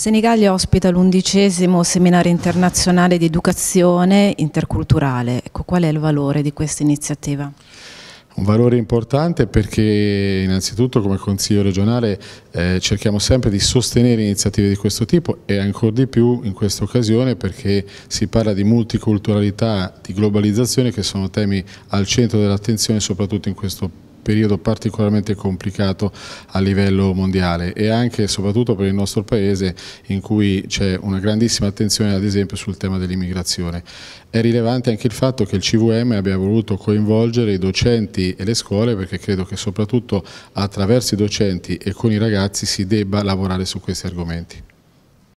Senigallia ospita l'undicesimo seminario internazionale di educazione interculturale. Ecco, qual è il valore di questa iniziativa? Un valore importante perché innanzitutto come Consiglio regionale eh, cerchiamo sempre di sostenere iniziative di questo tipo e ancora di più in questa occasione perché si parla di multiculturalità, di globalizzazione che sono temi al centro dell'attenzione soprattutto in questo periodo periodo particolarmente complicato a livello mondiale e anche e soprattutto per il nostro Paese in cui c'è una grandissima attenzione ad esempio sul tema dell'immigrazione. È rilevante anche il fatto che il CVM abbia voluto coinvolgere i docenti e le scuole perché credo che soprattutto attraverso i docenti e con i ragazzi si debba lavorare su questi argomenti.